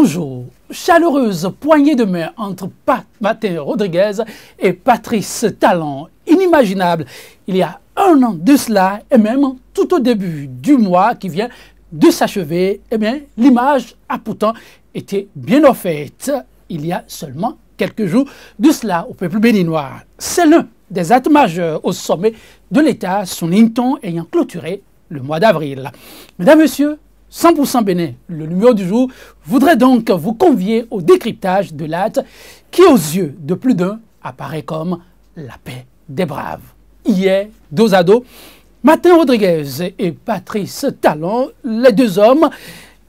Bonjour. Chaleureuse poignée de main entre Pat Matin Rodriguez et Patrice Talon. Inimaginable. Il y a un an de cela, et même tout au début du mois qui vient de s'achever, eh bien, l'image a pourtant été bien offerte il y a seulement quelques jours de cela au peuple béninois. C'est l'un des actes majeurs au sommet de l'État, son ayant clôturé le mois d'avril. Mesdames, Messieurs, 100% Bénin, le numéro du jour, voudrait donc vous convier au décryptage de l'acte qui, aux yeux de plus d'un, apparaît comme la paix des braves. Hier, dos à dos, Martin Rodriguez et Patrice Talon, les deux hommes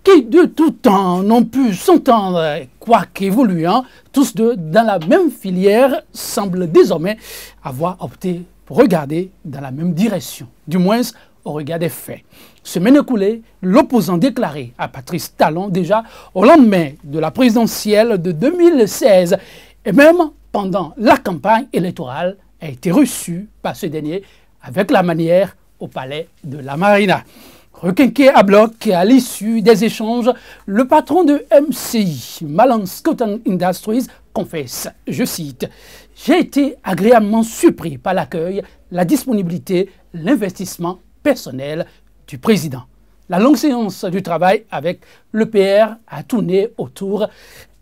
qui de tout temps n'ont pu s'entendre, quoi qu'évoluant, hein, tous deux dans la même filière, semblent désormais avoir opté pour regarder dans la même direction, du moins au regard des faits. Semaine écoulée, l'opposant déclaré à Patrice Talon déjà au lendemain de la présidentielle de 2016 et même pendant la campagne électorale a été reçu par ce dernier avec la manière au palais de la Marina. Requinqué à bloc et à l'issue des échanges, le patron de MCI, Malan Cotton Industries, confesse, je cite, J'ai été agréablement surpris par l'accueil, la disponibilité, l'investissement personnel du président. La longue séance du travail avec l'EPR a tourné autour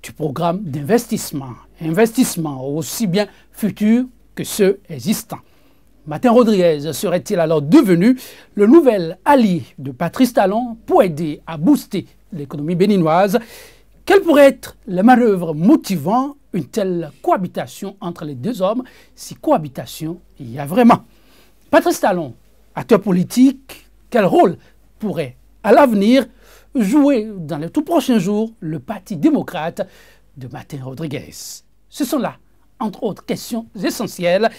du programme d'investissement, investissement aussi bien futur que ceux existants. Martin Rodriguez serait-il alors devenu le nouvel allié de Patrice Talon pour aider à booster l'économie béninoise Quelle pourrait être la manœuvre motivant une telle cohabitation entre les deux hommes, si cohabitation il y a vraiment Patrice Talon acteurs politique, quel rôle pourrait à l'avenir jouer dans les tout prochains jours le Parti démocrate de Martin Rodriguez Ce sont là, entre autres questions essentielles,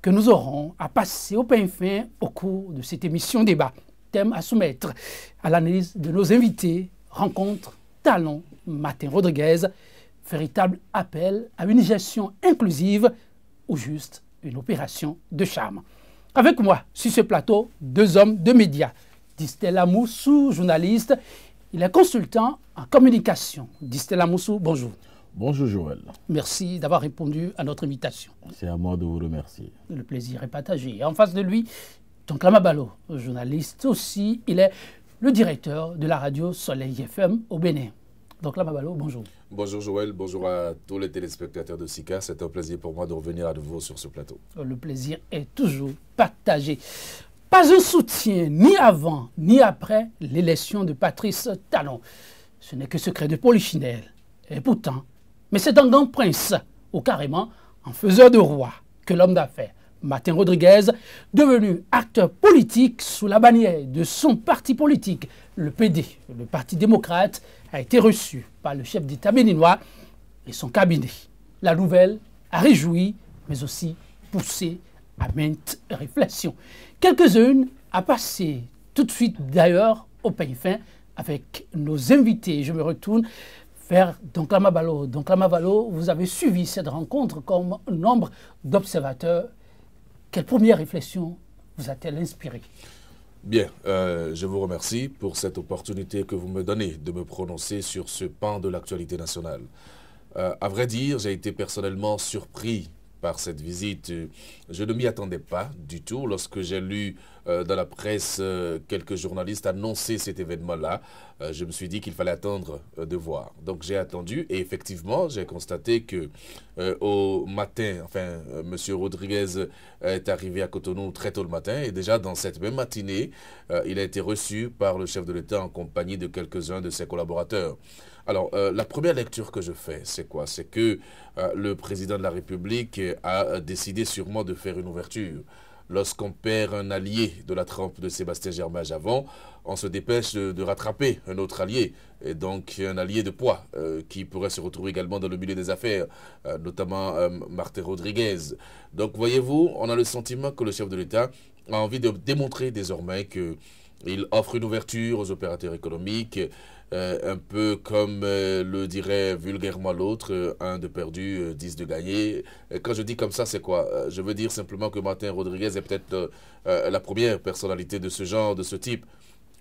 que nous aurons à passer au pain fin au cours de cette émission débat. Thème à soumettre à l'analyse de nos invités, rencontre, talent, Martin Rodriguez, véritable appel à une gestion inclusive ou juste une opération de charme. Avec moi, sur ce plateau, deux hommes, de médias. Distel Moussou, journaliste, il est consultant en communication. Distel Moussou, bonjour. Bonjour Joël. Merci d'avoir répondu à notre invitation. C'est à moi de vous remercier. Le plaisir est partagé. En face de lui, donc Lamabalo journaliste aussi, il est le directeur de la radio Soleil FM au Bénin. Donc Lamabalo bonjour. Bonjour Joël, bonjour à tous les téléspectateurs de SICA. C'est un plaisir pour moi de revenir à nouveau sur ce plateau. Le plaisir est toujours partagé. Pas un soutien ni avant ni après l'élection de Patrice Talon. Ce n'est que secret de Polichinelle. Et pourtant, mais c'est un grand prince, ou carrément en faiseur de roi, que l'homme d'affaires, Martin Rodriguez, devenu acteur politique sous la bannière de son parti politique, le PD, le Parti démocrate, a été reçu par le chef d'État béninois et son cabinet. La nouvelle a réjoui, mais aussi poussé à maintes réflexions. Quelques-unes à passer tout de suite d'ailleurs au pays fin avec nos invités. Je me retourne vers Don Balo. Don vous avez suivi cette rencontre comme nombre d'observateurs. Quelle première réflexion vous a-t-elle inspiré Bien, euh, je vous remercie pour cette opportunité que vous me donnez de me prononcer sur ce pan de l'actualité nationale. Euh, à vrai dire, j'ai été personnellement surpris par cette visite. Euh, je ne m'y attendais pas du tout. Lorsque j'ai lu euh, dans la presse euh, quelques journalistes annoncer cet événement-là, je me suis dit qu'il fallait attendre de voir. Donc j'ai attendu et effectivement, j'ai constaté que au matin, enfin, Monsieur M. Rodriguez est arrivé à Cotonou très tôt le matin et déjà dans cette même matinée, il a été reçu par le chef de l'État en compagnie de quelques-uns de ses collaborateurs. Alors, euh, la première lecture que je fais, c'est quoi C'est que euh, le président de la République a euh, décidé sûrement de faire une ouverture. Lorsqu'on perd un allié de la trempe de Sébastien Germain Javon, on se dépêche de, rattraper un autre allié, et donc un allié de poids, qui pourrait se retrouver également dans le milieu des affaires, notamment Martin Rodriguez. Donc voyez-vous, on a le sentiment que le chef de l'État a envie de démontrer désormais qu'il offre une ouverture aux opérateurs économiques, euh, un peu comme euh, le dirait vulgairement l'autre, euh, un de perdu, dix de gagné. quand je dis comme ça, c'est quoi Je veux dire simplement que Martin Rodriguez est peut-être la première personnalité de ce genre, de ce type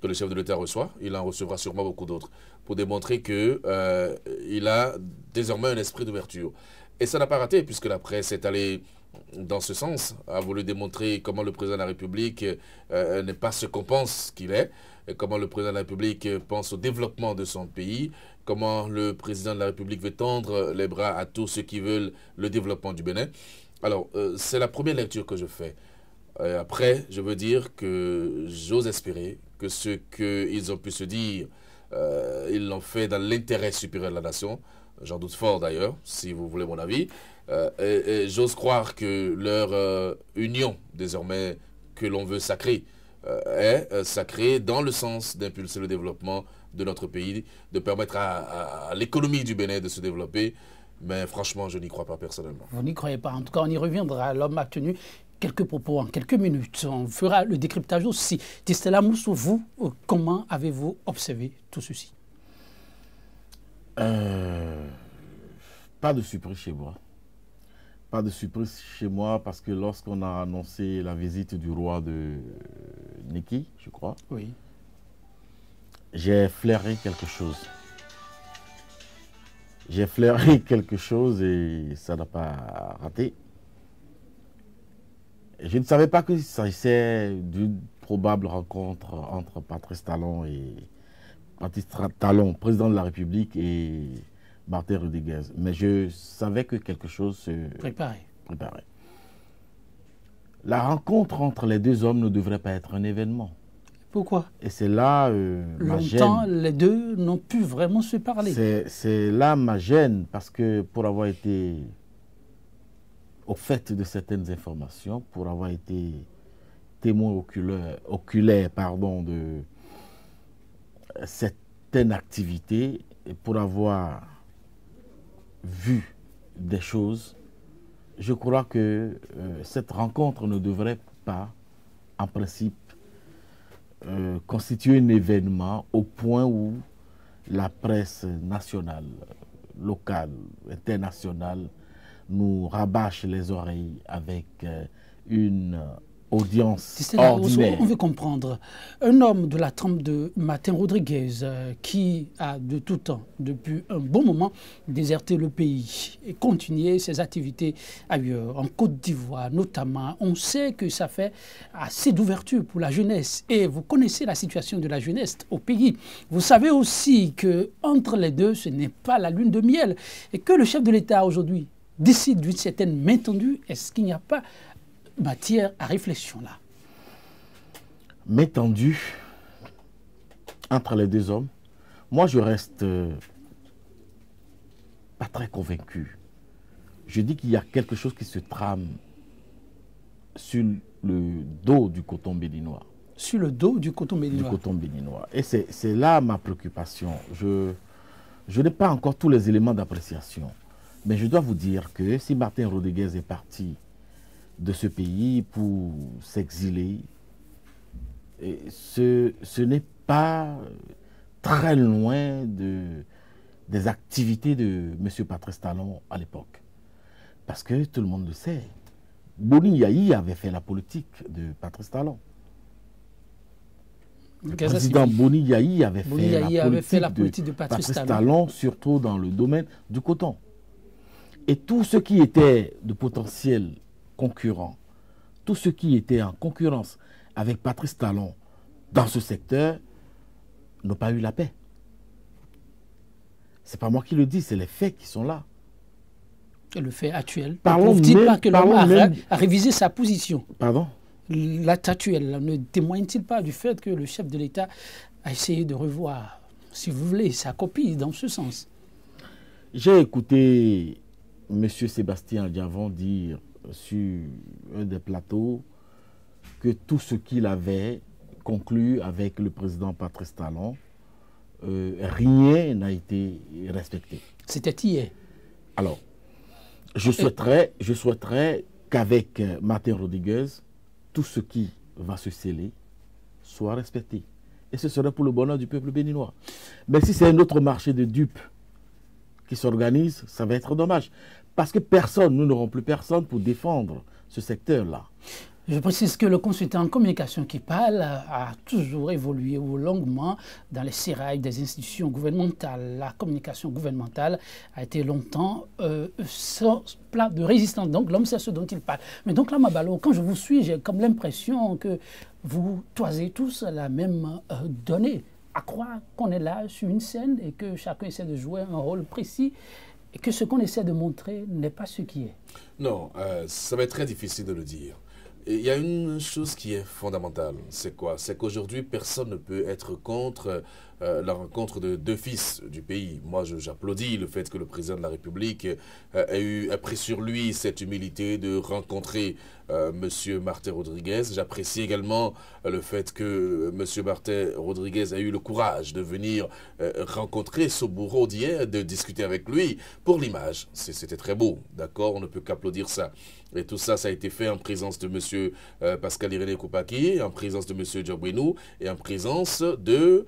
que le chef de l'État reçoit. Il en recevra sûrement beaucoup d'autres pour démontrer qu'il euh, a désormais un esprit d'ouverture. Et ça n'a pas raté, puisque la presse est allée dans ce sens, a voulu démontrer comment le président de la République euh, n'est pas ce qu'on pense qu'il est, et comment le président de la République pense au développement de son pays, comment le président de la République veut tendre les bras à tous ceux qui veulent le développement du Bénin. Alors, euh, c'est la première lecture que je fais. Euh, après, je veux dire que j'ose espérer que ce qu'ils ont pu se dire euh, ils l'ont fait dans l'intérêt supérieur de la nation. J'en doute fort d'ailleurs, si vous voulez mon avis. Euh, et, j'ose croire que leur euh, union, désormais, que l'on veut sacrer, est sacrée dans le sens d'impulser le développement de notre pays, de permettre à, à l'économie du Bénin de se développer. Mais franchement, je n'y crois pas personnellement. Vous n'y croyez pas. En tout cas, on y reviendra. L'homme a tenu quelques propos en quelques minutes. On fera le décryptage aussi. Tistela Moussou, vous, euh, comment avez-vous observé tout ceci euh, Pas de surprise chez moi. Pas de surprise chez moi parce que lorsqu'on a annoncé la visite du roi de euh, Niki, je crois, oui. j'ai flairé quelque chose. J'ai flairé quelque chose et ça n'a pas raté. Je ne savais pas qu'il s'agissait d'une probable rencontre entre Patrice Talon et Patrice Talon, président de la République, et Martin Rodriguez. Mais je savais que quelque chose se préparait. préparait. La rencontre entre les deux hommes ne devrait pas être un événement. Pourquoi Et c'est là euh, ma gêne. Longtemps, les deux n'ont pu vraiment se parler. C'est là ma gêne, parce que pour avoir été au fait de certaines informations pour avoir été témoin oculaire, oculaire pardon, de certaines activités et pour avoir vu des choses, je crois que euh, cette rencontre ne devrait pas, en principe, euh, constituer un événement au point où la presse nationale, locale, internationale nous rabâche les oreilles avec euh, une euh, audience ordinaire. On veut comprendre. Un homme de la trempe de Martin Rodriguez, euh, qui a de tout temps, depuis un bon moment, déserté le pays et continué ses activités ailleurs, en Côte d'Ivoire notamment. On sait que ça fait assez d'ouverture pour la jeunesse. Et vous connaissez la situation de la jeunesse au pays. Vous savez aussi que entre les deux, ce n'est pas la lune de miel. Et que le chef de l'État aujourd'hui D'ici d'une certaine main Est-ce qu'il n'y a pas matière à réflexion là Main entre les deux hommes, moi je reste euh, pas très convaincu. Je dis qu'il y a quelque chose qui se trame sur le dos du coton béninois. Sur le dos du coton béninois. Du coton béninois. Et c'est là ma préoccupation. Je, je n'ai pas encore tous les éléments d'appréciation. Mais je dois vous dire que si Martin Rodriguez est parti de ce pays pour s'exiler, ce, n'est pas très loin de, des activités de M. Patrice Talon à l'époque. Parce que tout le monde le sait, Boni Yahi avait fait la politique de Patrice Talon. Le président Boni Yahi avait, fait, la politique de, Patrice, Talon, surtout dans le domaine du coton. Et tout ce qui était de potentiel concurrent, tout ce qui était en concurrence avec Patrice Talon dans ce secteur n'ont pas eu la paix. C'est pas moi qui le dis, c'est les faits qui sont là. le fait actuel. prouve t pas que a, a révisé sa position Pardon L'acte actuel ne témoigne-t-il pas du fait que le chef de l'État a essayé de revoir, si vous voulez, sa copie dans ce sens J'ai écouté Monsieur Sébastien Diavon dire sur un des plateaux que tout ce qu'il avait conclu avec le président Patrice Talon, euh, rien n'a été respecté. C'était hier. Alors, je souhaiterais, je souhaiterais qu'avec euh, Martin Rodriguez, tout ce qui va se sceller soit respecté. Et ce serait pour le bonheur du peuple béninois. Mais si c'est un autre marché de dupes qui s'organise, ça va être dommage. Parce que personne, nous n'aurons plus personne pour défendre ce secteur-là. Je précise que le consultant en communication qui parle a toujours évolué longuement dans les sérailles des institutions gouvernementales. La communication gouvernementale a été longtemps euh, sans plat de résistance. Donc l'homme c'est ce dont il parle. Mais donc là, Mabalo, quand je vous suis, j'ai comme l'impression que vous toisez tous la même euh, donnée à croire qu'on est là sur une scène et que chacun essaie de jouer un rôle précis et que ce qu'on essaie de montrer n'est pas ce qui est. Non, euh, ça va être très difficile de le dire. Il y a une chose qui est fondamentale, c'est quoi C'est qu'aujourd'hui, personne ne peut être contre euh, la rencontre de deux fils du pays. Moi, j'applaudis le fait que le président de la République euh, ait, eu, a pris sur lui cette humilité de rencontrer euh, M. Martin Rodriguez. J'apprécie également le fait que M. Martin Rodriguez a eu le courage de venir rencontrer ce bourreau d'hier, de discuter avec lui pour l'image. C'était très beau, d'accord On ne peut qu'applaudir ça. Et tout ça, ça a été fait en présence de M. Pascal Irénée Koupaki, en présence de M. Djabouinou et en présence de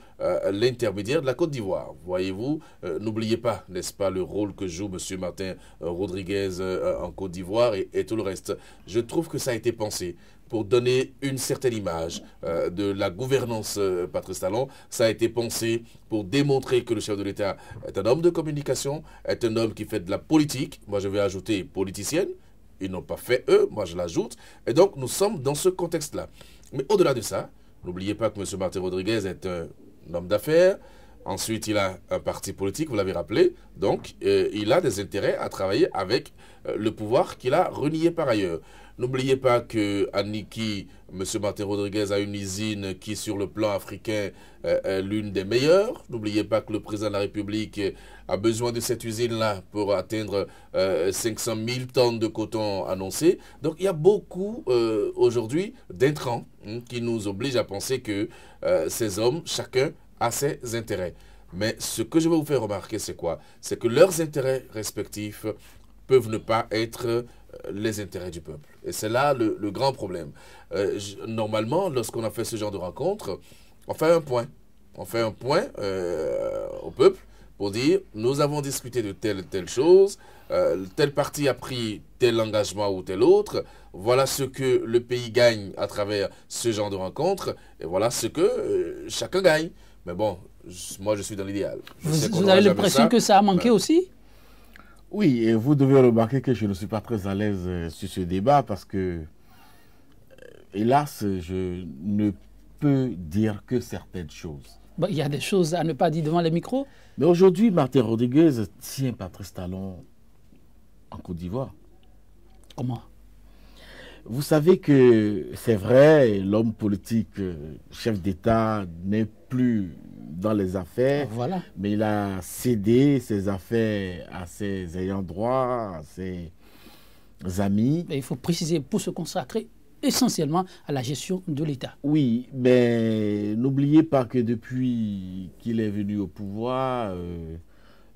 l'intermédiaire de la Côte d'Ivoire. Voyez-vous, euh, n'oubliez pas, n'est-ce pas, le rôle que joue M. Martin euh, Rodriguez euh, en Côte d'Ivoire et, tout le reste. Je trouve que ça a été pensé pour donner une certaine image de la gouvernance Patrice Talon. Ça a été pensé pour démontrer que le chef de l'État est un homme de communication, est un homme qui fait de la politique. Moi, je vais ajouter politicienne. Ils n'ont pas fait eux, moi je l'ajoute. Et donc, nous sommes dans ce contexte-là. Mais au-delà de ça, n'oubliez pas que M. Martin Rodriguez est un homme d'affaires. Ensuite, il a un parti politique, vous l'avez rappelé. Donc, euh, il a des intérêts à travailler avec euh, le pouvoir qu'il a renié par ailleurs. N'oubliez pas que M. Martin Rodriguez a une usine qui, sur le plan africain, est l'une des meilleures. N'oubliez pas que le président de la République a besoin de cette usine-là pour atteindre 500 euh, 000 tonnes de coton annoncées. Donc il y a beaucoup euh, aujourd'hui d'intrants hein, qui nous obligent à penser que euh, ces hommes, chacun a ses intérêts. Mais ce que je vais vous faire remarquer, c'est quoi C'est que leurs intérêts respectifs peuvent ne pas être les intérêts du peuple. Et c'est là le, grand problème. Euh, normalement, lorsqu'on a fait ce genre de rencontre, on fait un point. On fait un point euh, au peuple pour dire, nous avons discuté de telle telle chose, euh, tel parti a pris tel engagement ou tel autre, voilà ce que le pays gagne à travers ce genre de rencontre, et voilà ce que chacun gagne. Mais bon, moi je suis dans l'idéal. Vous, avez l'impression que ça a manqué aussi oui, et vous devez remarquer que je ne suis pas très à l'aise euh, sur ce débat parce que, euh, hélas, je ne peux dire que certaines choses. il y a des choses à ne pas dire devant les micros. Mais aujourd'hui, Martin Rodriguez tient Patrice Talon en Côte d'Ivoire. Comment Vous savez que c'est vrai, l'homme politique, euh, chef d'État, n'est plus dans les affaires. Ah, voilà. Mais il a cédé ses affaires à ses ayants droit, à ses amis. il faut préciser pour se consacrer essentiellement à la gestion de l'État. Oui, mais n'oubliez pas que depuis qu'il est venu au pouvoir, euh,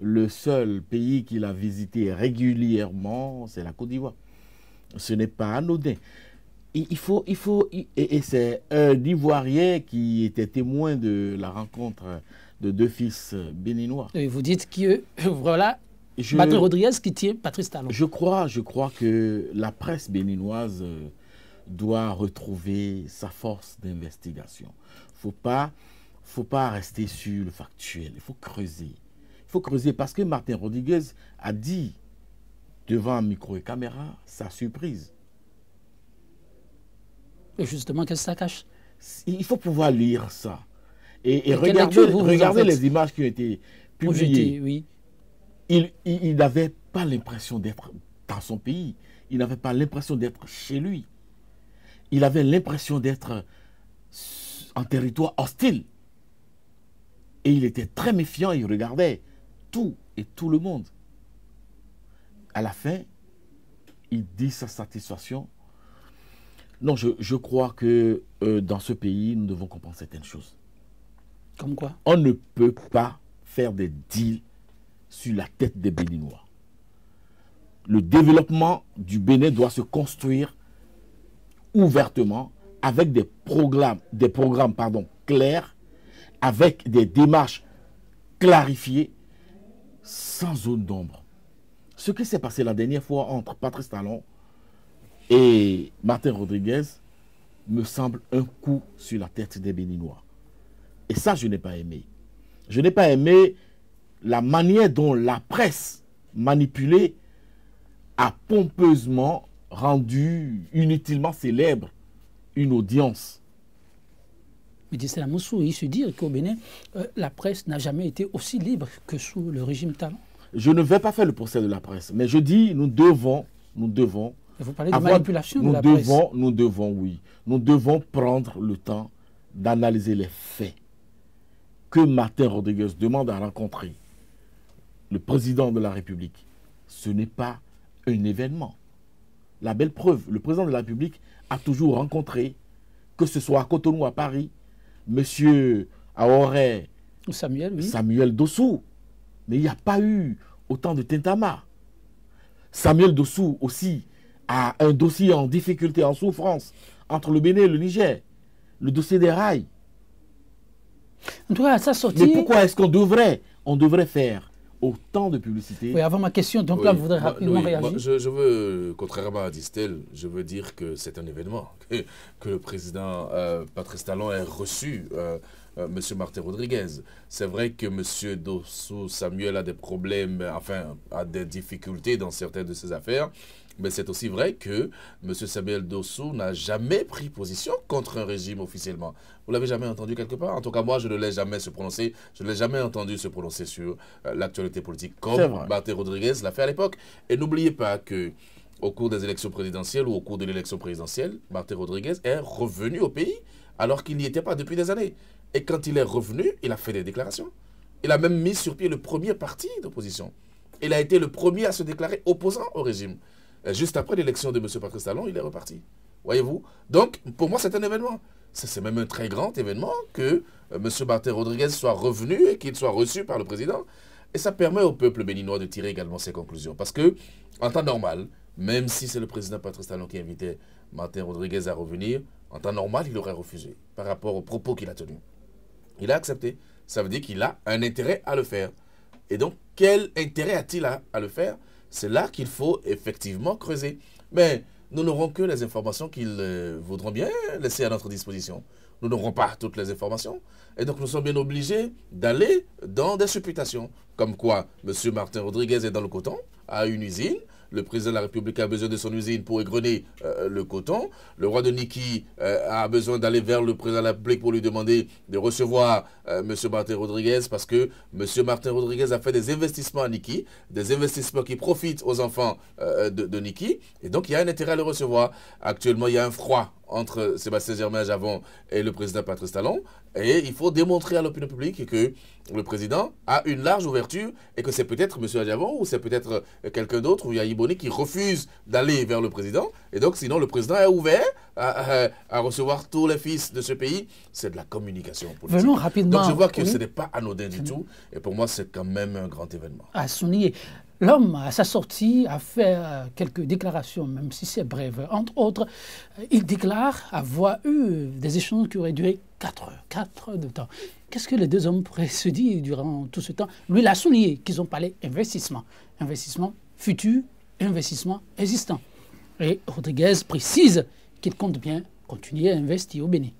le seul pays qu'il a visité régulièrement, c'est la Côte d'Ivoire. Ce n'est pas anodin il faut, il faut, et, c'est un Ivoirien qui était témoin de la rencontre de deux fils béninois. vous dites que, voilà, Martin Rodriguez qui tient Patrice Talon. Je crois, je crois que la presse béninoise euh, doit retrouver sa force d'investigation. Il ne faut pas, faut pas rester sur le factuel, il faut creuser. Il faut creuser parce que Martin Rodriguez a dit devant micro et caméra sa surprise et justement, qu'est-ce que ça cache Il faut pouvoir lire ça. Et, regarder, regardez les images qui ont été publiées. Oui. Il n'avait pas l'impression d'être dans son pays. Il n'avait pas l'impression d'être chez lui. Il avait l'impression d'être en territoire hostile. Et il était très méfiant, il regardait tout et tout le monde. À la fin, il dit sa satisfaction non, je, crois que euh, dans ce pays, nous devons comprendre certaines choses. Comme quoi On ne peut pas faire des deals sur la tête des Béninois. Le développement du Bénin doit se construire ouvertement avec des programmes, des programmes pardon, clairs, avec des démarches clarifiées, sans zone d'ombre. Ce qui s'est passé la dernière fois entre Patrice Talon et Martin Rodriguez me semble un coup sur la tête des Béninois. Et ça, je n'ai pas aimé. Je n'ai pas aimé la manière dont la presse manipulée a pompeusement rendu inutilement célèbre une audience. Mais c'est la il se dit qu'au Bénin, euh, la presse n'a jamais été aussi libre que sous le régime Talon. Je ne vais pas faire le procès de la presse, mais je dis, nous devons, nous devons vous parlez de manipulation nous de la devons, Nous devons, oui, nous devons prendre le temps d'analyser les faits que Martin Rodriguez demande à rencontrer le président de la République. Ce n'est pas un événement. La belle preuve, le président de la République a toujours rencontré, que ce soit à Cotonou, à Paris, M. Aoré, Samuel, oui. Samuel Dossou. Mais il n'y a pas eu autant de Tentama. Samuel Dossou aussi à un dossier en difficulté, en souffrance, entre le Bénin et le Niger, le dossier des rails. En tout cas, ça sortit... Mais pourquoi est-ce qu'on devrait, on devrait faire autant de publicité. Oui, avant ma question, donc là, vous voudrez rapidement réagir. je, veux, contrairement à Distel, je veux dire que c'est un événement, que, le président euh, Patrice Talon ait reçu euh, euh, M. Martin Rodriguez. C'est vrai que M. Dossou Samuel a des problèmes, enfin, a des difficultés dans certaines de ses affaires. Mais c'est aussi vrai que M. Samuel Dossou n'a jamais pris position contre un régime officiellement. Vous l'avez jamais entendu quelque part En tout cas, moi, je ne l'ai jamais se prononcer. Je ne l'ai jamais entendu se prononcer sur euh, l'actualité politique comme Martin Rodriguez l'a fait à l'époque. Et n'oubliez pas que au cours des élections présidentielles ou au cours de l'élection présidentielle, Martin Rodriguez est revenu au pays alors qu'il n'y était pas depuis des années. Et quand il est revenu, il a fait des déclarations. Il a même mis sur pied le premier parti d'opposition. Il a été le premier à se déclarer opposant au régime. Euh, juste après l'élection de M. Patrice Talon, il est reparti. Voyez-vous Donc, pour moi, c'est un événement. C'est même un très grand événement que M. Euh, Martin Rodriguez soit revenu et qu'il soit reçu par le président. Et ça permet au peuple béninois de tirer également ses conclusions. Parce que, en temps normal, même si c'est le président Patrice Talon qui invitait Martin Rodriguez à revenir, en temps normal, il aurait refusé par rapport aux propos qu'il a tenus. Il a accepté. Ça veut dire qu'il a un intérêt à le faire. Et donc, quel intérêt a-t-il à le faire c'est là qu'il faut effectivement creuser. Mais nous n'aurons que les informations qu'ils euh, voudront bien laisser à notre disposition. Nous n'aurons pas toutes les informations. Et donc nous sommes bien obligés d'aller dans des supputations. Comme quoi, M. Martin Rodriguez est dans le coton, à une usine, le président de la République a besoin de son usine pour égrener euh, le coton. Le roi de Niki euh, a besoin d'aller vers le président de la République pour lui demander de recevoir euh, M. Martin Rodriguez parce que M. Martin Rodriguez a fait des investissements à Niki, des investissements qui profitent aux enfants de, de Niki. Et donc, il y a un intérêt à le recevoir. Actuellement, il y a un froid entre Sébastien Germain Javon et le président Patrice Talon. Et il faut démontrer à l'opinion publique que le président a une large ouverture et que c'est peut-être M. Javon ou c'est peut-être euh, quelqu'un d'autre, ou Yahi Boni, qui refuse d'aller vers le président. Et donc, sinon, le président est ouvert à, recevoir tous les fils de ce pays. C'est de la communication politique. Venons rapidement. Donc, je vois que ce n'est pas anodin du tout. Et pour moi, c'est quand même un grand événement. À souligner. L'homme, à sa sortie, a fait euh, quelques déclarations, même si c'est brève. Entre autres, euh, il déclare avoir eu des échanges qui auraient duré 4 heures, 4 heures de temps. Qu'est-ce que les deux hommes se disent durant tout ce temps Lui, il a souligné qu'ils ont parlé investissement. Investissement futur, investissement existant. Et Rodriguez précise qu'il compte bien continuer à investir au Bénin.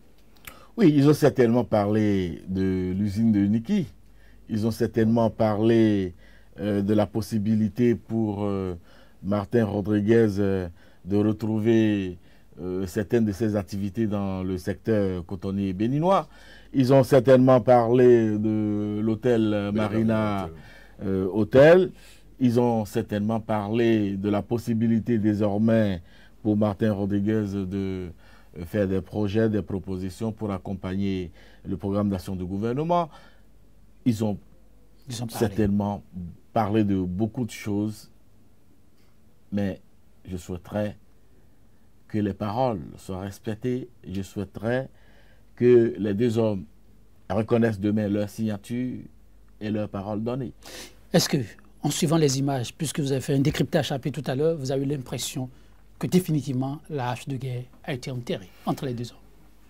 Oui, ils ont certainement parlé de l'usine de Niki. Ils ont certainement parlé euh, de la possibilité pour euh, Martin Rodriguez euh, de retrouver certaines de ses activités dans le secteur cotonnier béninois. Ils ont certainement parlé de l'hôtel Marina Hôtel. Ils ont certainement parlé de la possibilité désormais pour Martin Rodriguez de faire des projets, des propositions pour accompagner le programme d'action du gouvernement. Ils ont certainement parler de beaucoup de choses, mais je souhaiterais que les paroles soient respectées. Je souhaiterais que les deux hommes reconnaissent demain leur signature et leurs paroles données. Est-ce que, en suivant les images, puisque vous avez fait un décryptage chapitre tout à l'heure, vous avez eu l'impression que définitivement la hache de guerre a été enterrée entre les deux hommes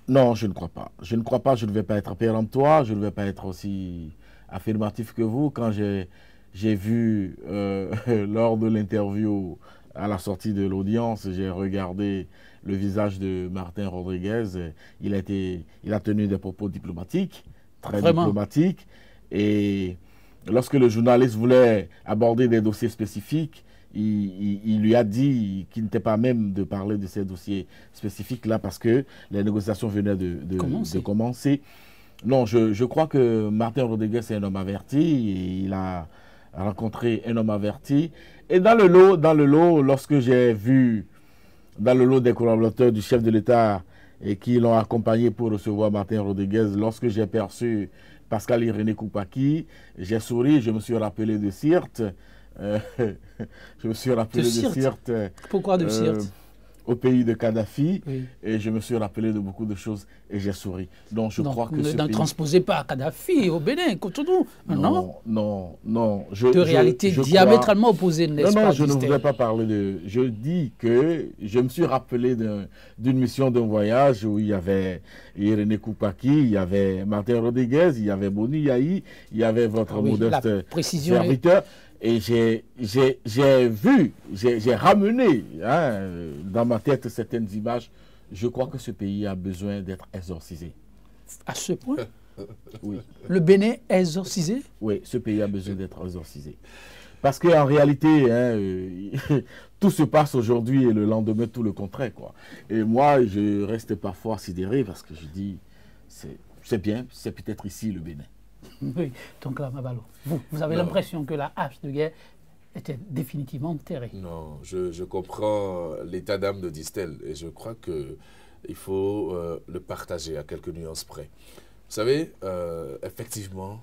Non, je ne crois pas. Je ne crois pas, je ne vais pas être toi. je ne vais pas être aussi affirmatif que vous. Quand j'ai j'ai vu euh, lors de l'interview à la sortie de l'audience, j'ai regardé le visage de Martin Rodriguez. Il a, été, il a tenu des propos diplomatiques, très diplomatiques. Et lorsque le journaliste voulait aborder des dossiers spécifiques, il, il, lui a dit qu'il n'était pas même de parler de ces dossiers spécifiques-là parce que les négociations venaient de, commencer. de commencer. Non, je, je, crois que Martin Rodriguez est un homme averti. Et il a, rencontré un homme averti. Et dans le lot, dans le lot lorsque j'ai vu dans le lot des collaborateurs du chef de l'État et qui l'ont accompagné pour recevoir Martin Rodriguez, lorsque j'ai perçu Pascal Irénée Koupaki, j'ai souri, je me suis rappelé de Sirte. Euh, je me suis rappelé de, Pourquoi de euh, Sirte au pays de Kadhafi et je me suis rappelé de beaucoup de choses et j'ai souri. Donc je crois que ne transposez pas Kadhafi au Bénin, Cotonou, hein, non Non, non, Je, de réalité diamétralement opposée, n'est-ce pas Non, je ne voudrais pas parler de... Je dis que je me suis rappelé d'une mission d'un voyage où il y avait Irénée Koupaki, il y avait Martin Rodriguez, il y avait Boni Yahi, il y avait votre ah modeste serviteur. Et j'ai vu, j'ai ramené hein, dans ma tête certaines images. Je crois que ce pays a besoin d'être exorcisé. À ce point Oui. Le Bénin exorcisé Oui, ce pays a besoin d'être exorcisé. Parce qu'en réalité, hein, tout se passe aujourd'hui et le lendemain, tout le contraire. Quoi. Et moi, je reste parfois sidéré parce que je dis, c'est bien, c'est peut-être ici le Bénin. Oui, donc là, Mabalo, vous, vous avez l'impression que la hache de guerre était définitivement enterrée. Non, je, comprends l'état d'âme de Distel et je crois qu'il faut euh, le partager à quelques nuances près. Vous savez, euh, effectivement,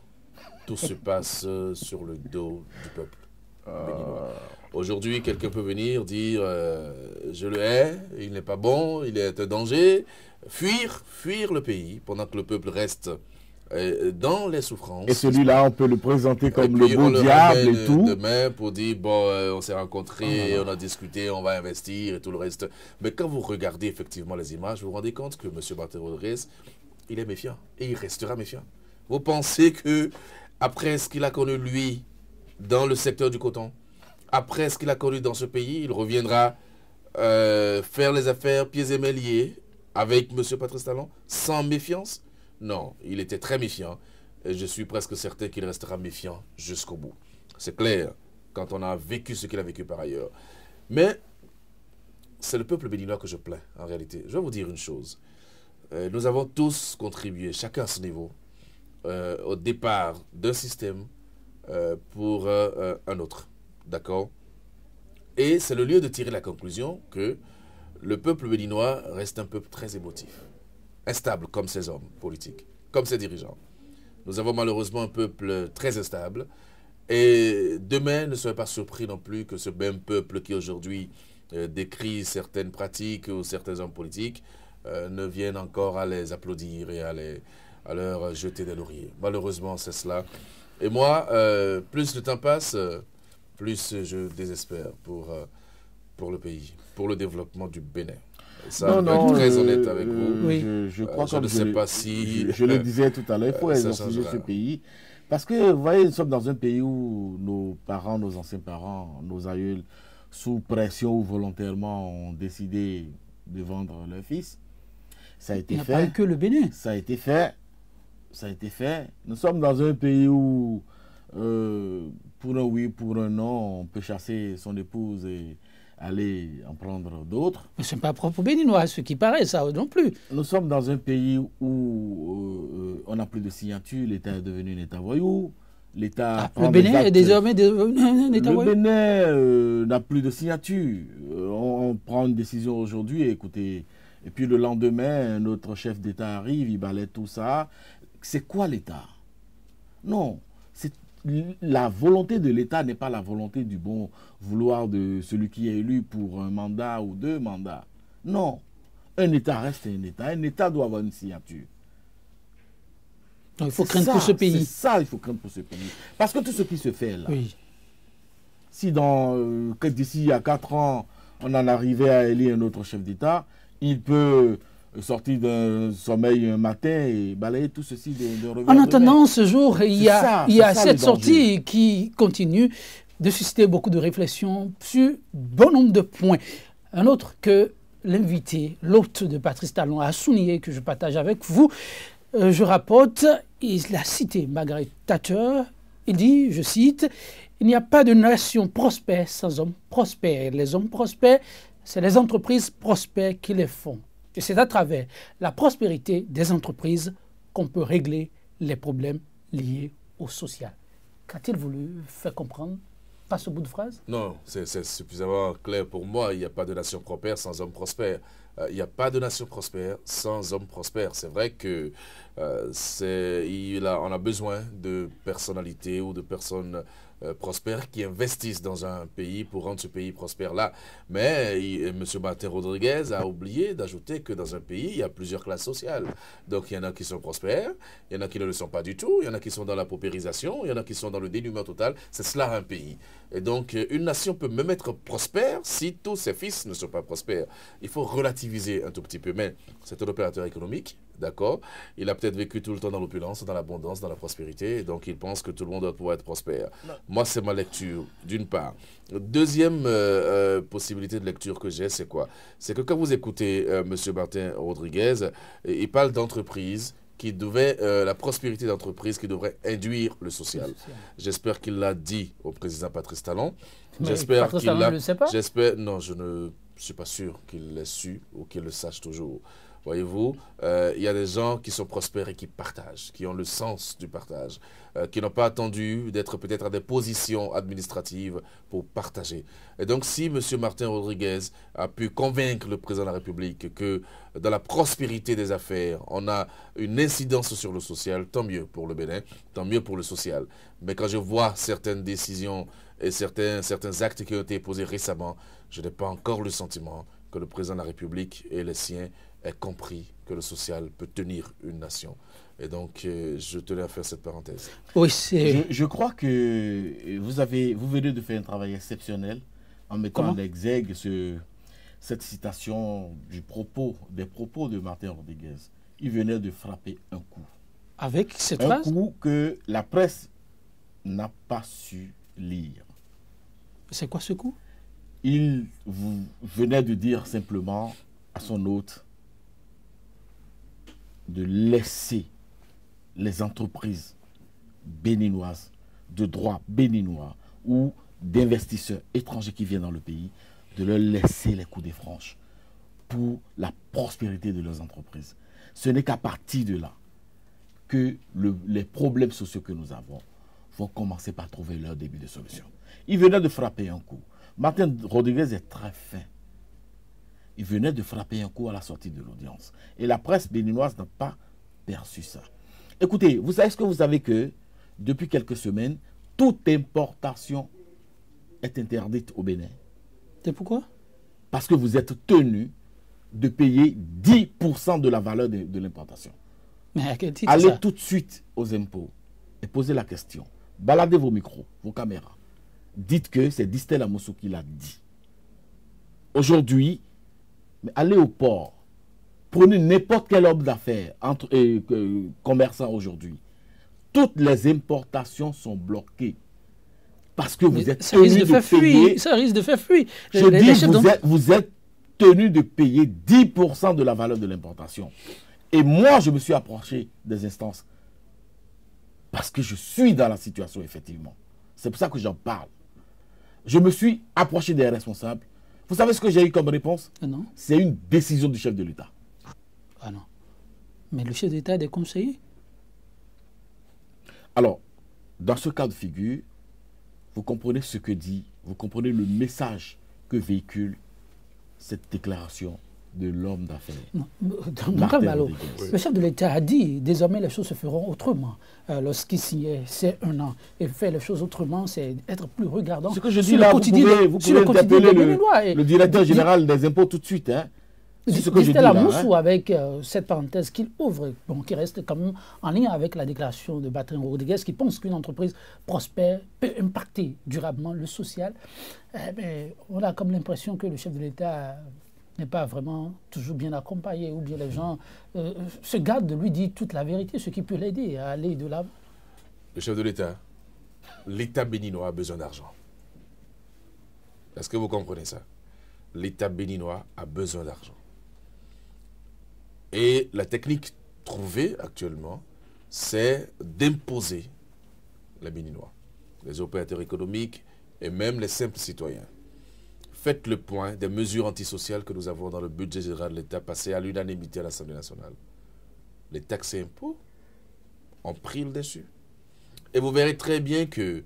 tout se passe sur le dos du peuple. Ah. Aujourd'hui, quelqu'un peut venir dire euh, je le hais, il n'est pas bon, il est un danger », fuir, fuir le pays pendant que le peuple reste dans les souffrances. Et celui-là, on peut le présenter comme le beau diable et tout. Demain, pour dire, bon, euh, on s'est rencontrés, ah, on a discuté, on va investir et tout le reste. Mais quand vous regardez effectivement les images, vous vous rendez compte que M. Rodriguez, il est méfiant et il restera méfiant. Vous pensez que après ce qu'il a connu, lui, dans le secteur du coton, après ce qu'il a connu dans ce pays, il reviendra euh, faire les affaires pieds et mains avec M. Patrice Talon, sans méfiance non, il était très méfiant. Et je suis presque certain qu'il restera méfiant jusqu'au bout. C'est clair, quand on a vécu ce qu'il a vécu par ailleurs. Mais c'est le peuple béninois que je plains, en réalité. Je vais vous dire une chose. Euh, nous avons tous contribué, chacun à ce niveau, euh, au départ d'un système euh, pour un autre. D'accord Et c'est le lieu de tirer la conclusion que le peuple béninois reste un peuple très émotif instable comme ces hommes politiques, comme ces dirigeants. Nous avons malheureusement un peuple très instable. Et demain, ne soyez pas surpris non plus que ce même peuple qui aujourd'hui euh, décrit certaines pratiques ou certains hommes politiques euh, ne vienne encore à les applaudir et à, leur jeter des lauriers. Malheureusement, c'est cela. Et moi, euh, plus le temps passe, plus je désespère pour, pour le pays, pour le développement du Bénin. Ça, non, non, être très honnête avec vous. Je, euh, crois que je ne sais pas si. Je, le disais tout à l'heure, il faut exorciser ce pays. Parce que, vous voyez, nous sommes dans un pays où nos parents, nos anciens parents, nos aïeuls, sous pression ou volontairement, ont décidé de vendre leur fils. Ça a été fait. Pas que le Bénin. Ça a été fait. Ça a été fait. Nous sommes dans un pays où, euh, pour un oui, pour un non, on peut chasser son épouse et aller en prendre d'autres. Mais ce n'est pas propre aux Béninois, ce qui paraît, ça non plus. Nous sommes dans un pays où euh, euh, on n'a plus de signature, l'État est devenu un État voyou. L'État ah, le Bénin est désormais un État voyou. Le Bénin euh, n'a plus de signature. On, prend une décision aujourd'hui, écoutez, et puis le lendemain, notre chef d'État arrive, il balaye tout ça. C'est quoi l'État Non, la volonté de l'État n'est pas la volonté du bon vouloir de celui qui est élu pour un mandat ou deux mandats. Non. Un État reste un État. Un État doit avoir une signature. il faut craindre pour ce pays. C'est ça, il faut craindre pour ce pays. Parce que tout ce qui se fait là, si dans euh, d'ici à 4 ans, on en arrivait à élire un autre chef d'État, il peut euh, sortie d'un sommeil matin et balayer tout ceci de, de En attendant ce jour, il y a, cette sortie qui continue de susciter beaucoup de réflexions sur bon nombre de points. Un autre que l'invité, l'hôte de Patrice Talon, a souligné, que je partage avec vous, euh, je rapporte, il l'a cité Margaret Thatcher, il dit, je cite, Il n'y a pas de nation prospère sans hommes prospères. Les hommes prospères, c'est les entreprises prospères qui les font. Et c'est à travers la prospérité des entreprises qu'on peut régler les problèmes liés au social. Qu'a-t-il voulu faire comprendre pas ce bout de phrase Non, c'est suffisamment clair pour moi. Il n'y a pas de nation prospère sans homme prospère. Euh, il n'y a pas de nation prospère sans homme prospère. C'est vrai que euh, il on a besoin de personnalités ou de personnes prospère euh, prospères qui investissent dans un pays pour rendre ce pays prospère là. Mais euh, M. Martin Rodriguez a oublié d'ajouter que dans un pays, il y a plusieurs classes sociales. Donc il y en a qui sont prospères, il y en a qui ne le sont pas du tout, il y en a qui sont dans la paupérisation, il y en a qui sont dans le dénuement total. C'est cela un pays. Et donc euh, une nation peut même être prospère si tous ses fils ne sont pas prospères. Il faut relativiser un tout petit peu. Mais c'est un opérateur économique d'accord Il a peut-être vécu tout le temps dans l'opulence, dans l'abondance, dans la prospérité, donc il pense que tout le monde doit pouvoir être prospère. Moi, c'est ma lecture, d'une part. Deuxième euh, euh, possibilité de lecture que j'ai, c'est quoi C'est que quand vous écoutez euh, M. Martin Rodriguez, il parle d'entreprise, qui devait, la prospérité d'entreprise qui devrait induire le social. J'espère qu'il l'a dit au président Patrice Talon. J'espère qu'il l'a. J'espère. Non, je ne suis pas sûr qu'il l'ait su ou qu'il le sache toujours. Voyez-vous, euh, il y a des gens qui sont prospères et qui partagent, qui ont le sens du partage, euh, qui n'ont pas attendu d'être peut-être à des positions administratives pour partager. Et donc si M. Martin Rodriguez a pu convaincre le président de la République que dans la prospérité des affaires, on a une incidence sur le social, tant mieux pour le Bénin, tant mieux pour le social. Mais quand je vois certaines décisions et certains, certains actes qui ont été posés récemment, je n'ai pas encore le sentiment que le président de la République et les siens ait compris que le social peut tenir une nation. Et donc, euh, je tenais à faire cette parenthèse. Oui, je, je, crois que euh, vous, avez, vous venez de faire un travail exceptionnel en mettant en exergue ce, cette citation du propos, des propos de Martin Rodriguez. Il venait de frapper un coup. Avec cette un phrase Un coup que la presse n'a pas su lire. C'est quoi ce coup Il venait de dire simplement à son hôte de laisser les entreprises béninoises, de droit béninois ou d'investisseurs étrangers qui viennent dans le pays, de leur laisser les coups des franches pour la prospérité de leurs entreprises. Ce n'est qu'à partir de là que les problèmes sociaux que nous avons vont commencer par trouver leur début de solution. Il venait de frapper un coup. Martin Rodriguez est très fin. Il venait de frapper un coup à la sortie de l'audience. Et la presse béninoise n'a pas perçu ça. Écoutez, vous savez ce que vous savez que depuis quelques semaines, toute importation est interdite au Bénin. C'est pourquoi Parce que vous êtes tenu de payer 10% de la valeur de, l'importation. Allez tout de suite aux impôts et posez la question. Baladez vos micros, vos caméras. Dites que c'est Distel Amoussou qui l'a dit. Aujourd'hui, mais allez au port. Prenez n'importe quel homme d'affaires, entre euh, commerçant aujourd'hui. Toutes les importations sont bloquées. Parce que vous êtes de, payer. Ça risque de faire fuir. Je vous, êtes, vous êtes de payer 10% de la valeur de l'importation. Et moi, je me suis approché des instances. Parce que je suis dans la situation, effectivement. C'est pour ça que j'en parle. Je me suis approché des responsables vous savez ce que j'ai eu comme réponse euh, Non. C'est une décision du chef de l'État. Ah non. Mais le chef de l'État est Alors, dans ce cas de figure, vous comprenez ce que dit, vous comprenez le message que véhicule cette déclaration de l'homme d'affaires. Euh, le chef de l'État a dit désormais les choses se feront autrement. Euh, Lorsqu'il signait, c'est un an. Et faire les choses autrement, c'est être plus regardant. Ce que je dis là, vous pouvez, vous le, directeur général des impôts tout de suite. Hein. C'est ce que je dis là, hein. avec euh, cette parenthèse qu'il ouvre, bon, qui reste quand même en lien avec la déclaration de Batrin Rodriguez, qui pense qu'une entreprise prospère peut impacter durablement le social. Eh ben, on a comme l'impression que le chef de l'État n'est pas vraiment toujours bien accompagné, ou bien les gens euh, se gardent de lui dire toute la vérité, ce qui peut l'aider à aller de l'avant. Le chef de l'État, l'État béninois a besoin d'argent. Est-ce que vous comprenez ça L'État béninois a besoin d'argent. Et la technique trouvée actuellement, c'est d'imposer les béninois, les opérateurs économiques et même les simples citoyens. Faites le point des mesures antisociales que nous avons dans le budget général de l'État passé à l'unanimité à l'Assemblée nationale. Les taxes et impôts ont pris le dessus. Et vous verrez très bien que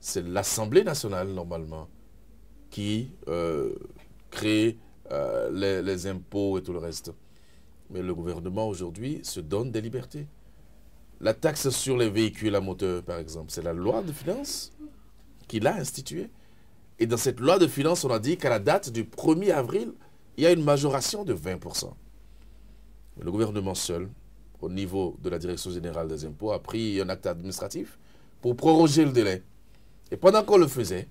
c'est l'Assemblée nationale, normalement, qui euh, crée euh, les, les impôts et tout le reste. Mais le gouvernement, aujourd'hui, se donne des libertés. La taxe sur les véhicules à moteur, par exemple, c'est la loi de finances qui l'a instituée. Et dans cette loi de finances, on a dit qu'à la date du 1er avril, il y a une majoration de 20%. le gouvernement seul, au niveau de la Direction générale des impôts, a pris un acte administratif pour proroger le délai. Et pendant qu'on le faisait,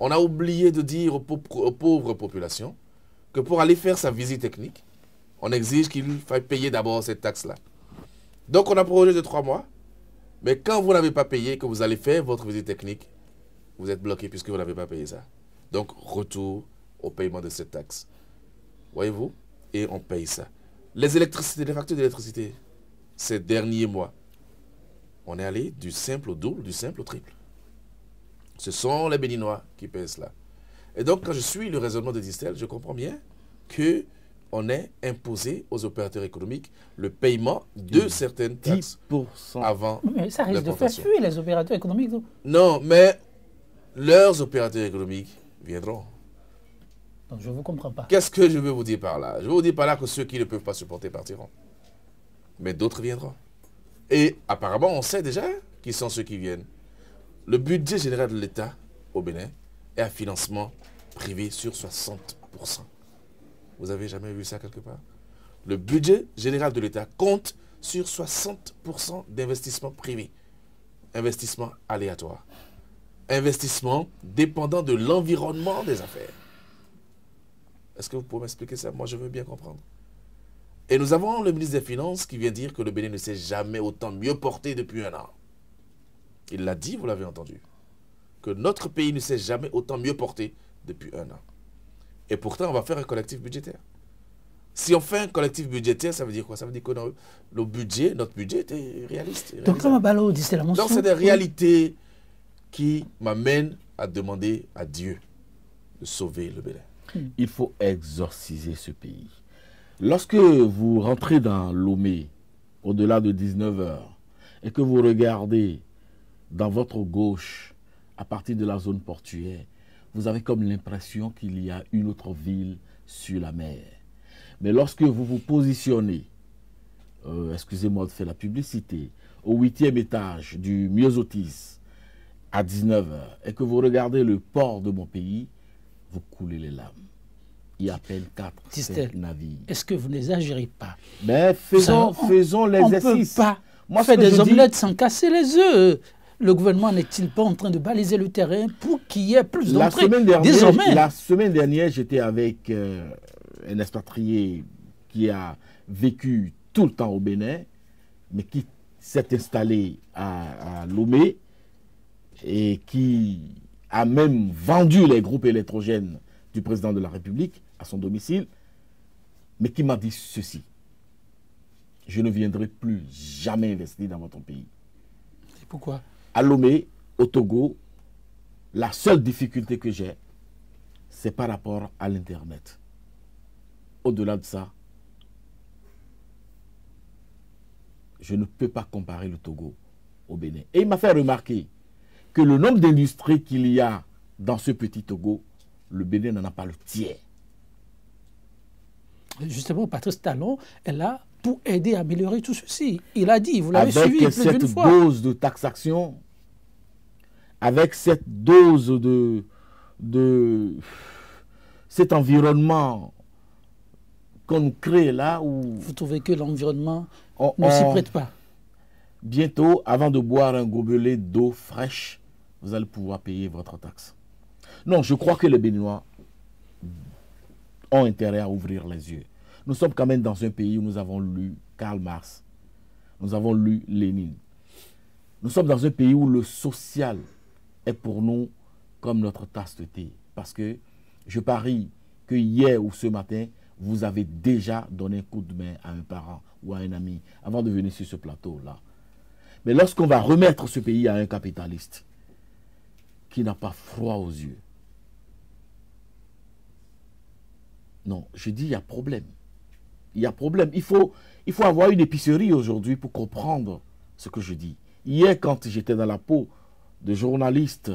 on a oublié de dire aux, pauvres populations que pour aller faire sa visite technique, on exige qu'il faille payer d'abord cette taxe-là. Donc on a prorogé de trois mois, mais quand vous n'avez pas payé, que vous allez faire votre visite technique, vous êtes bloqué puisque vous n'avez pas payé ça. Donc, retour au paiement de cette taxe. Voyez-vous Et on paye ça. Les électricités, les factures d'électricité, ces derniers mois, on est allé du simple au double, du simple au triple. Ce sont les Béninois qui payent cela. Et donc, quand je suis le raisonnement de Distel, je comprends bien que on est imposé aux opérateurs économiques le paiement de certaines taxes avant. mais ça risque de faire fuir les opérateurs économiques. Non, mais leurs opérateurs économiques viendront. Donc je ne vous comprends pas. Qu'est-ce que je veux vous dire par là Je veux vous dire par là que ceux qui ne peuvent pas supporter partiront. Mais d'autres viendront. Et apparemment, on sait déjà qui sont ceux qui viennent. Le budget général de l'État au Bénin est un financement privé sur 60%. Vous avez jamais vu ça quelque part Le budget général de l'État compte sur 60% d'investissements privés. Investissement aléatoire investissement dépendant de l'environnement des affaires. Est-ce que vous pouvez m'expliquer ça Moi, je veux bien comprendre. Et nous avons le ministre des Finances qui vient dire que le Bénin ne s'est jamais autant mieux porté depuis un an. Il l'a dit, vous l'avez entendu, que notre pays ne s'est jamais autant mieux porté depuis un an. Et pourtant, on va faire un collectif budgétaire. Si on fait un collectif budgétaire, ça veut dire quoi Ça veut dire que le budget, notre budget était réaliste. Donc, comme un c'est la mention. Donc, c'est des réalités qui m'amène à demander à Dieu de sauver le Bénin. Hmm. Il faut exorciser ce pays. Lorsque vous rentrez dans Lomé, au-delà de 19h, et que vous regardez dans votre gauche, à partir de la zone portuaire, vous avez comme l'impression qu'il y a une autre ville sur la mer. Mais lorsque vous vous positionnez, euh, excusez-moi de faire la publicité, au huitième étage du Myosotis, à 19h et que vous regardez le port de mon pays, vous coulez les larmes. Il y a à peine 4 navires. Est-ce que vous n'exagérez pas Mais faisons, on, faisons l'exercice. peut pas Moi, faire des omelettes sans casser les œufs. Le gouvernement n'est-il pas en train de baliser le terrain pour qu'il y ait plus d'entrées désormais La semaine dernière, j'étais avec euh, un expatrié qui a vécu tout le temps au Bénin, mais qui s'est installé à, à Lomé et qui a même vendu les groupes électrogènes du président de la République à son domicile, mais qui m'a dit ceci. Je ne viendrai plus jamais investir dans votre pays. C'est pourquoi À Lomé, au Togo, la seule difficulté que j'ai, c'est par rapport à l'Internet. Au-delà de ça, je ne peux pas comparer le Togo au Bénin. Et il m'a fait remarquer le nombre d'illustrés qu'il y a dans ce petit Togo, le Bénin n'en a pas le tiers. Justement, Patrice Talon elle a pour aider à améliorer tout ceci. Il a dit, vous l'avez suivi plus cette Avec cette dose de taxation, avec cette dose de, de cet environnement qu'on crée là où... Vous trouvez que l'environnement ne s'y prête pas Bientôt, avant de boire un gobelet d'eau fraîche, vous allez pouvoir payer votre taxe. Non, je crois que les Béninois ont intérêt à ouvrir les yeux. Nous sommes quand même dans un pays où nous avons lu Karl Marx, nous avons lu Lénine. Nous sommes dans un pays où le social est pour nous comme notre tasse de thé. Parce que je parie que hier ou ce matin, vous avez déjà donné un coup de main à un parent ou à un ami avant de venir sur ce plateau-là. Mais lorsqu'on va remettre ce pays à un capitaliste, qui n'a pas froid aux yeux. Non, je dis il y a problème. Il y a problème. Il faut, il faut avoir une épicerie aujourd'hui pour comprendre ce que je dis. Hier, quand j'étais dans la peau de journaliste,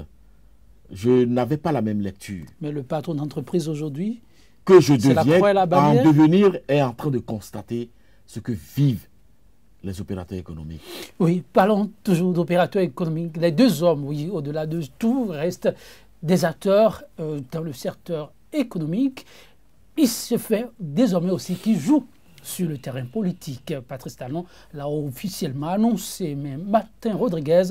je n'avais pas la même lecture. Mais le patron d'entreprise aujourd'hui, que je deviens, en devenir, est en train de constater ce que vivent les opérateurs économiques. Oui, parlons toujours d'opérateurs économiques. Les deux hommes, oui, au-delà de tout, restent des acteurs euh, dans le secteur économique. Il se fait désormais aussi qu'ils jouent sur le terrain politique. Patrice Talon l'a officiellement annoncé, mais Martin Rodriguez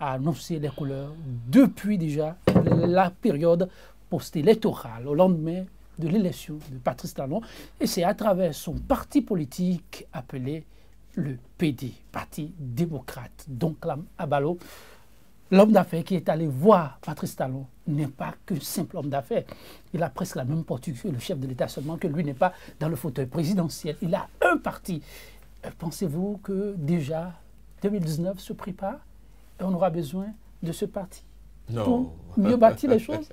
a annoncé les couleurs depuis déjà la période post-électorale, au lendemain de l'élection de Patrice Talon. Et c'est à travers son parti politique appelé le PD, Parti démocrate, donc Abalo, l'homme d'affaires qui est allé voir Patrice Talon n'est pas qu'un simple homme d'affaires. Il a presque la même portée le chef de l'État, seulement que lui n'est pas dans le fauteuil présidentiel. Il a un parti. Euh, pensez-vous que déjà 2019 se prépare et on aura besoin de ce parti pour mieux bâtir les choses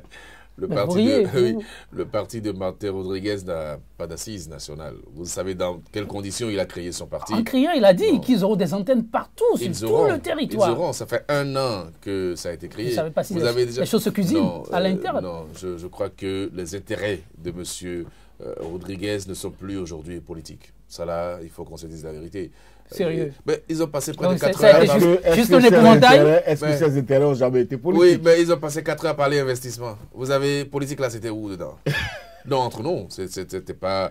Ben, le, parti, de, le parti de Martin Rodriguez n'a pas d'assise nationale. Vous savez dans quelles conditions il a créé son parti. En criant, il a dit qu'ils auront des antennes partout, sur tout le territoire. Ils auront. Ça fait un an que ça a été créé. Vous savez pas si les, avez déjà... les choses se cuisinent à euh, l'intérieur. non, je, crois que les intérêts de M. Euh, Rodriguez ne sont plus aujourd'hui politiques. Ça là, il faut qu'on se dise la vérité. Sérieux. Euh, mais ils ont passé près de 4 heures. Juste, Est-ce que ces intérêts jamais été politiques Oui, mais ils ont passé 4 heures à parler investissement. Vous avez politique là, c'était où dedans Non, entre nous, c'était pas,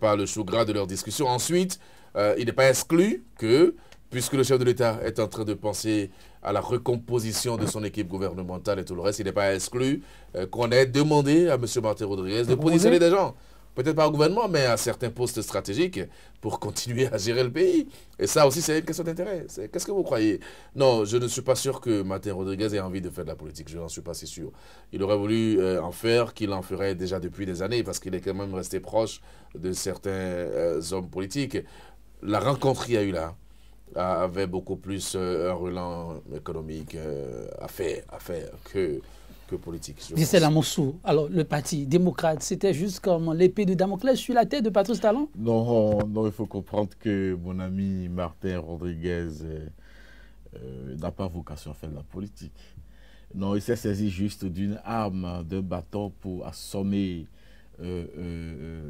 pas le chou gras de leur discussion. Ensuite, euh, il n'est pas exclu que, puisque le chef de l'État est en train de penser à la recomposition de son équipe gouvernementale et tout le reste, il n'est pas exclu euh, qu'on ait demandé à M. Martin Rodriguez de positionner des gens peut-être pas au gouvernement, mais à certains postes stratégiques pour continuer à gérer le pays. Et ça aussi, c'est une question d'intérêt. Qu'est-ce que vous croyez Non, je ne suis pas sûr que Martin Rodriguez ait envie de faire de la politique. Je n'en suis pas si sûr. Il aurait voulu euh, en faire, qu'il en ferait déjà depuis des années, parce qu'il est quand même resté proche de certains euh, hommes politiques. La rencontre qu'il y a eu là, avait beaucoup plus euh, un relan économique à, faire, à faire que que politique. la alors le parti démocrate, c'était juste comme l'épée de Damoclès sur la tête de Patrice Talon Non, non il faut comprendre que mon ami Martin Rodriguez euh, euh, n'a pas vocation à faire de la politique. Non, il s'est saisi juste d'une arme, d'un bâton pour assommer euh, euh, euh,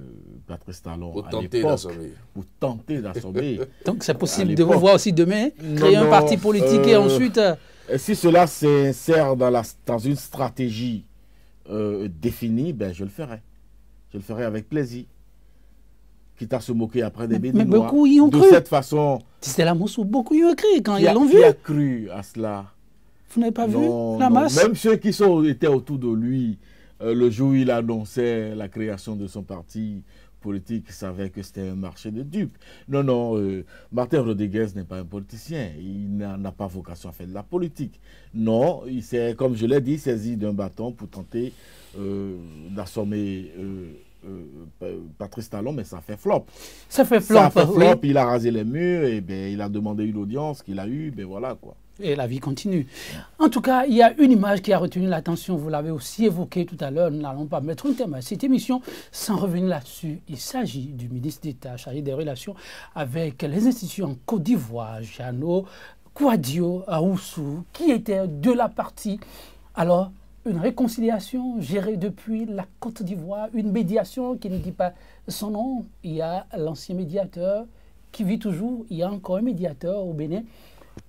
Patrice Talon pour tenter d'assommer Donc c'est possible de vous voir aussi demain créer un parti politique et ensuite. Si cela s'insère dans, une stratégie définie, ben je le ferai. Je le ferai avec plaisir. Quitte à se moquer après des béninois. Mais beaucoup y ont cru. cette façon. C'était la Moussou, beaucoup y ont cru quand ils l'ont vu. Il a cru à cela Vous n'avez pas vu la masse Même ceux qui étaient autour de lui, euh, le jour où il annonçait la création de son parti politique, il savait que c'était un marché de dupes. Non, non, euh, Martin Rodriguez n'est pas un politicien. Il n'a pas vocation à faire de la politique. Non, il s'est, comme je l'ai dit, saisi d'un bâton pour tenter euh, d'assommer... Patrice Talon, mais ça fait flop. Ça fait flop. Ça fait flop, il a rasé les murs, et ben, il a demandé une audience qu'il a eue, ben voilà quoi. Et la vie continue. En tout cas, il y a une image qui a retenu l'attention. Vous l'avez aussi évoqué tout à l'heure. Nous n'allons pas mettre un terme à cette émission sans revenir là-dessus. Il s'agit du ministre d'État chargé des relations avec les institutions en Côte d'Ivoire, Jano, Kouadio Aoussou, qui était de la partie. Alors, une réconciliation gérée depuis la Côte d'Ivoire, une médiation qui ne dit pas son nom. Il y a l'ancien médiateur qui vit toujours. Il y a encore un médiateur au Bénin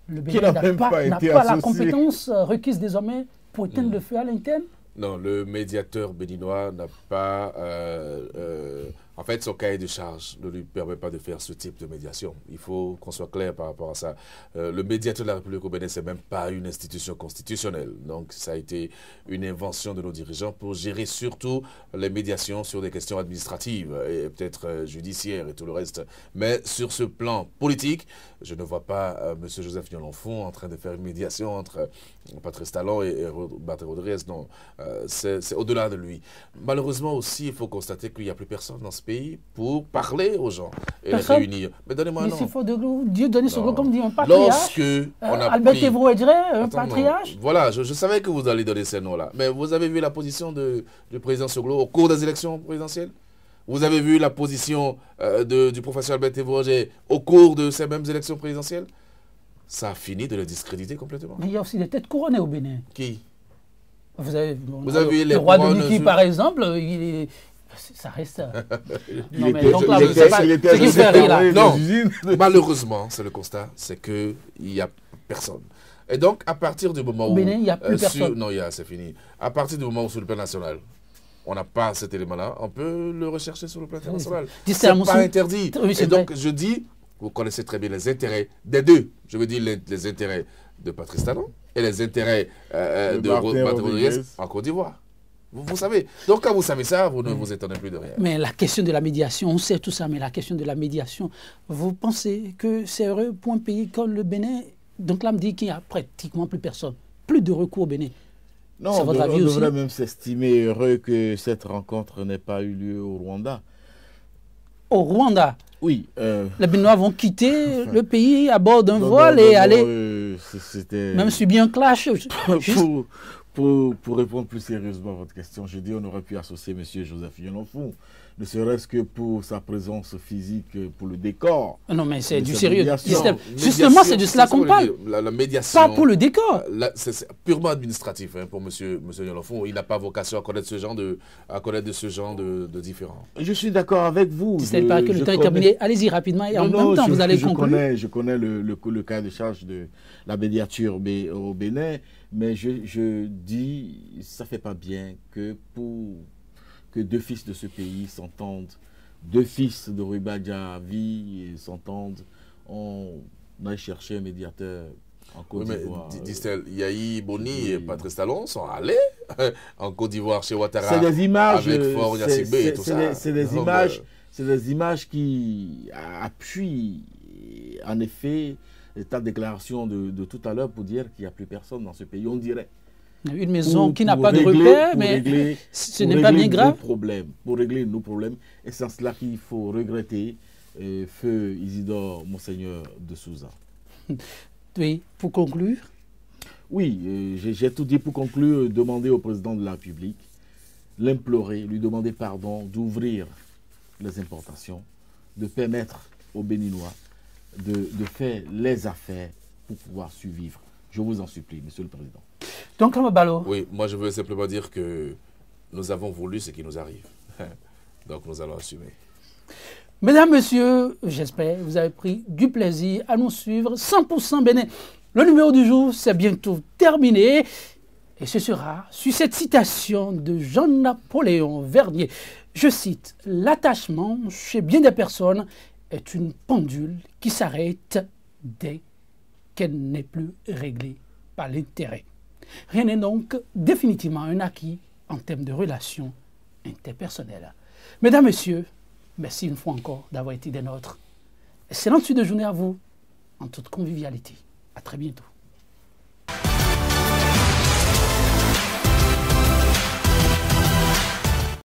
le Bénin n'a pas, la compétence euh, requise désormais pour éteindre hmm. le feu à l'interne Non, le médiateur béninois n'a pas euh, euh, en fait, son cahier de charge ne lui permet pas de faire ce type de médiation. Il faut qu'on soit clair par rapport à ça. Euh, le médiateur de la République au Bénin, c'est même pas une institution constitutionnelle. Donc, ça a été une invention de nos dirigeants pour gérer surtout les médiations sur des questions administratives et peut-être euh, judiciaires et tout le reste. Mais sur ce plan politique, je ne vois pas Monsieur M. Joseph Nyolenfon en train de faire une médiation entre euh, Patrice Talon et, et Rodríguez. Rodriguez. Non, c'est au-delà de lui. Malheureusement aussi, il faut constater qu'il n'y a plus personne dans ce pour parler aux gens et les réunir. Mais donnez-moi un nom. Dieu donne ce comme dit un patriarche. Lorsque euh, on a Albert un patriarche. Voilà, je, savais que vous allez donner ces noms-là. Mais vous avez vu la position de, du président Soglo au cours des élections présidentielles vous avez vu la position euh, de, du professeur Albert Roger au cours de ces mêmes élections présidentielles Ça a fini de le discréditer complètement. Mais il y a aussi des têtes couronnées au Bénin. Qui vous avez, vous avez vu les rois roi de Niki, par exemple, il, ça reste. Il donc là, malheureusement, c'est le constat, c'est qu'il n'y a personne. Et donc, à partir du moment où. Bénin, il n'y a euh, personne. non, il y a, c'est fini. À partir du moment où, sur le plan national, on n'a pas cet élément-là, on peut le rechercher sur le plan international. c'est pas interdit. Et donc, je dis, vous connaissez très bien les intérêts des deux. Je veux dire les, intérêts de Patrice Talon et les intérêts euh, euh, de, Rose Martin en Côte d'Ivoire. Vous, savez. Donc quand vous savez ça, vous ne vous étonnez plus de rien. Mais la question de la médiation, on sait tout ça, mais la question de la médiation, vous pensez que c'est heureux pour un pays comme le Bénin Donc là, me dit qu'il n'y a pratiquement plus personne, plus de recours au Bénin. Non, on, devrait même s'estimer heureux que cette rencontre n'ait pas eu lieu au Rwanda. Au Rwanda Oui. Euh, Les Béninois vont quitter le pays à bord d'un vol et aller. Euh, même subir un clash. pour, répondre plus sérieusement à votre question, je dis on aurait pu associer M. Joseph Yonofou, ne serait-ce que pour sa présence physique, euh, pour le décor. Ah non, mais c'est du sérieux. Justement, c'est de cela qu'on parle. La, médiation. Pas pour le décor. C'est purement administratif hein, pour M. Monsieur, monsieur Il n'a pas vocation à connaître ce genre de, à connaître de, ce genre de, de différents. Je suis d'accord avec vous. C'est pas que le temps est allez-y rapidement et en même temps, vous allez je Connais, je connais le, le, le cas de charge de la médiature au Bénin. Mais je, dis, ça ne fait pas bien que pour que deux fils de ce pays s'entendent, deux fils de vie s'entendent, on aille chercher un médiateur en Côte d'Ivoire. Distel Yahi Boni et, Patrice Talon sont allés en Côte d'Ivoire chez Ouattara. Avec Fort et tout ça. C'est des, images. C'est des images qui appuient, en effet, ta déclaration de, tout à l'heure pour dire qu'il n'y a plus personne dans ce pays, on dirait. Une maison qui n'a pas de repère, mais ce n'est pas bien grave. pour régler nos problèmes, et c'est cela qu'il faut regretter euh, feu Isidore Monseigneur de Souza. Oui, pour conclure. Oui, euh, j'ai tout dit pour conclure, demander au président de la République, l'implorer, lui demander pardon, d'ouvrir les importations, de permettre aux Béninois de, faire les affaires pour pouvoir survivre. Je vous en supplie, Monsieur le Président. Donc, Balot Oui, moi je veux simplement dire que nous avons voulu ce qui nous arrive. Donc nous allons assumer. Mesdames, Messieurs, j'espère que vous avez pris du plaisir à nous suivre 100% Bénin. Le numéro du jour, s'est bientôt terminé. Et ce sera sur cette citation de Jean-Napoléon Vernier. Je cite, L'attachement chez bien des personnes est une pendule qui s'arrête dès qu'elle n'est plus réglée par l'intérêt. Rien n'est donc définitivement un acquis en termes de relations interpersonnelles. Mesdames, Messieurs, merci une fois encore d'avoir été des nôtres. Excellente suite de journée à vous, en toute convivialité. À très bientôt.